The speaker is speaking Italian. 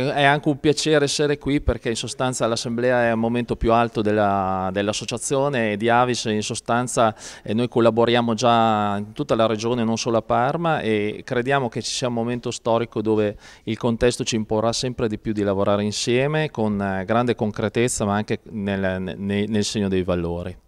È anche un piacere essere qui perché in sostanza l'assemblea è un momento più alto dell'associazione dell di Avis, in sostanza eh, noi collaboriamo già in tutta la regione, non solo a Parma e crediamo che ci sia un momento storico dove il contesto ci imporrà sempre di più di lavorare insieme con eh, grande concretezza ma anche nel, nel, nel segno dei valori.